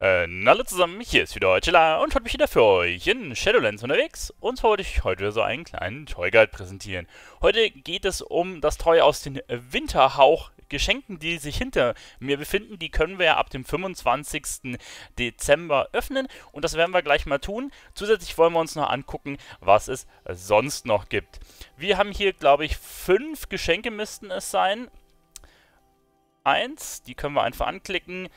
Äh, hallo zusammen, hier ist wieder Chilla und heute bin ich wieder für euch in Shadowlands unterwegs. Und zwar wollte ich heute so einen kleinen Toy Guide präsentieren. Heute geht es um das Toy aus den Winterhauch Geschenken, die sich hinter mir befinden. Die können wir ja ab dem 25. Dezember öffnen und das werden wir gleich mal tun. Zusätzlich wollen wir uns noch angucken, was es sonst noch gibt. Wir haben hier, glaube ich, fünf Geschenke müssten es sein. Eins, die können wir einfach anklicken.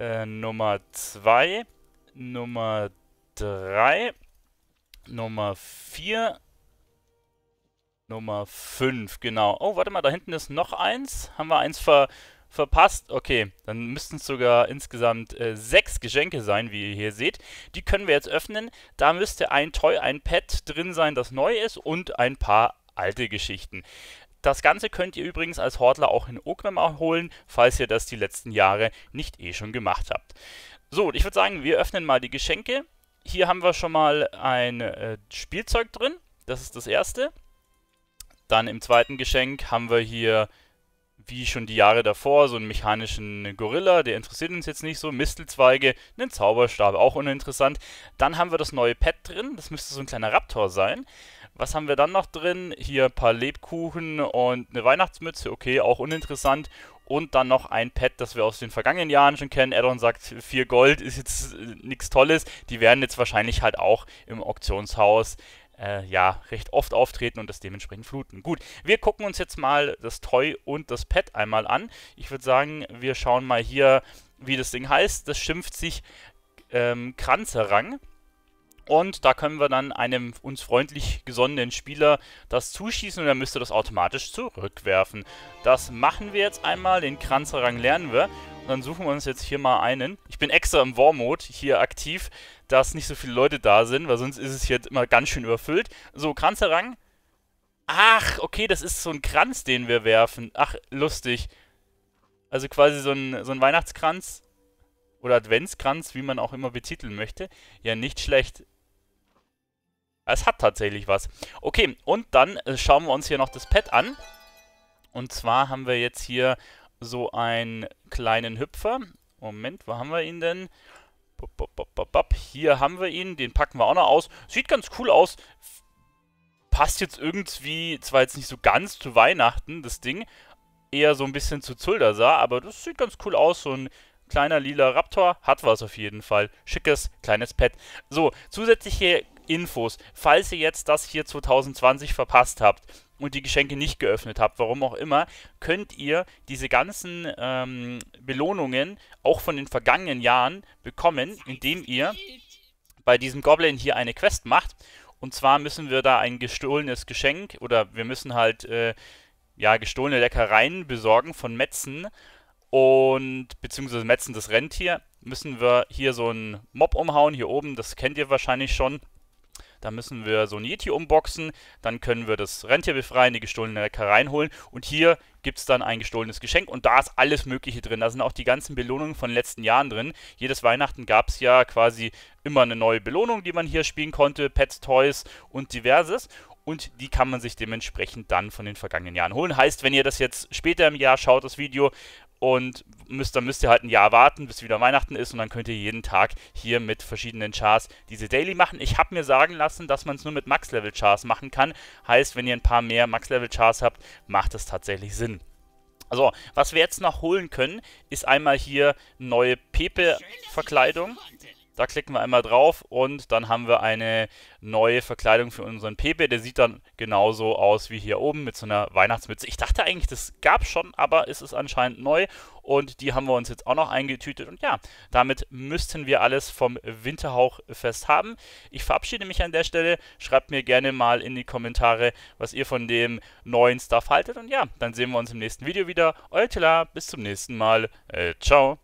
Äh, Nummer 2, Nummer 3, Nummer 4, Nummer 5, genau. Oh, warte mal, da hinten ist noch eins. Haben wir eins ver verpasst. Okay, dann müssten es sogar insgesamt äh, sechs Geschenke sein, wie ihr hier seht. Die können wir jetzt öffnen. Da müsste ein Toy, ein Pad drin sein, das neu ist und ein paar alte Geschichten. Das Ganze könnt ihr übrigens als Hortler auch in Ogram holen, falls ihr das die letzten Jahre nicht eh schon gemacht habt. So, ich würde sagen, wir öffnen mal die Geschenke. Hier haben wir schon mal ein äh, Spielzeug drin. Das ist das erste. Dann im zweiten Geschenk haben wir hier, wie schon die Jahre davor, so einen mechanischen Gorilla. Der interessiert uns jetzt nicht so. Mistelzweige, einen Zauberstab, auch uninteressant. Dann haben wir das neue Pet drin. Das müsste so ein kleiner Raptor sein. Was haben wir dann noch drin? Hier ein paar Lebkuchen und eine Weihnachtsmütze. Okay, auch uninteressant. Und dann noch ein Pad, das wir aus den vergangenen Jahren schon kennen. Addon sagt, 4 Gold ist jetzt äh, nichts Tolles. Die werden jetzt wahrscheinlich halt auch im Auktionshaus äh, ja, recht oft auftreten und das dementsprechend fluten. Gut, wir gucken uns jetzt mal das Toy und das Pad einmal an. Ich würde sagen, wir schauen mal hier, wie das Ding heißt. Das schimpft sich ähm, Kranzerang. Und da können wir dann einem uns freundlich gesonnenen Spieler das zuschießen und er müsste das automatisch zurückwerfen. Das machen wir jetzt einmal, den Kranzerang lernen wir. Und dann suchen wir uns jetzt hier mal einen. Ich bin extra im War-Mode hier aktiv, dass nicht so viele Leute da sind, weil sonst ist es hier immer ganz schön überfüllt. So, Kranzerang. Ach, okay, das ist so ein Kranz, den wir werfen. Ach, lustig. Also quasi so ein, so ein Weihnachtskranz oder Adventskranz, wie man auch immer betiteln möchte. Ja, nicht schlecht. Es hat tatsächlich was. Okay, und dann äh, schauen wir uns hier noch das Pad an. Und zwar haben wir jetzt hier so einen kleinen Hüpfer. Moment, wo haben wir ihn denn? Hier haben wir ihn, den packen wir auch noch aus. Sieht ganz cool aus. Passt jetzt irgendwie, zwar jetzt nicht so ganz zu Weihnachten, das Ding. Eher so ein bisschen zu Zuldasar, aber das sieht ganz cool aus. So ein kleiner lila Raptor hat was auf jeden Fall. Schickes, kleines Pet. So, zusätzlich hier Infos, falls ihr jetzt das hier 2020 verpasst habt und die Geschenke nicht geöffnet habt, warum auch immer, könnt ihr diese ganzen ähm, Belohnungen auch von den vergangenen Jahren bekommen, indem ihr bei diesem Goblin hier eine Quest macht. Und zwar müssen wir da ein gestohlenes Geschenk oder wir müssen halt äh, ja gestohlene Leckereien besorgen von Metzen und beziehungsweise Metzen das Rentier müssen wir hier so einen Mob umhauen hier oben. Das kennt ihr wahrscheinlich schon. Da müssen wir so ein Yeti umboxen, dann können wir das Rentier befreien, die gestohlene Leckerei holen und hier gibt es dann ein gestohlenes Geschenk und da ist alles Mögliche drin. Da sind auch die ganzen Belohnungen von den letzten Jahren drin. Jedes Weihnachten gab es ja quasi immer eine neue Belohnung, die man hier spielen konnte, Pets, Toys und diverses. Und die kann man sich dementsprechend dann von den vergangenen Jahren holen. Heißt, wenn ihr das jetzt später im Jahr schaut, das Video, und müsst, dann müsst ihr halt ein Jahr warten, bis wieder Weihnachten ist und dann könnt ihr jeden Tag hier mit verschiedenen Chars diese Daily machen. Ich habe mir sagen lassen, dass man es nur mit Max-Level-Chars machen kann. Heißt, wenn ihr ein paar mehr Max-Level-Chars habt, macht es tatsächlich Sinn. Also, was wir jetzt noch holen können, ist einmal hier neue Pepe-Verkleidung. Schön, da klicken wir einmal drauf und dann haben wir eine neue Verkleidung für unseren Pepe. Der sieht dann genauso aus wie hier oben mit so einer Weihnachtsmütze. Ich dachte eigentlich, das gab schon, aber es ist anscheinend neu und die haben wir uns jetzt auch noch eingetütet. Und ja, damit müssten wir alles vom Winterhauchfest haben. Ich verabschiede mich an der Stelle. Schreibt mir gerne mal in die Kommentare, was ihr von dem neuen Stuff haltet. Und ja, dann sehen wir uns im nächsten Video wieder. Euer Tila, bis zum nächsten Mal. Äh, ciao.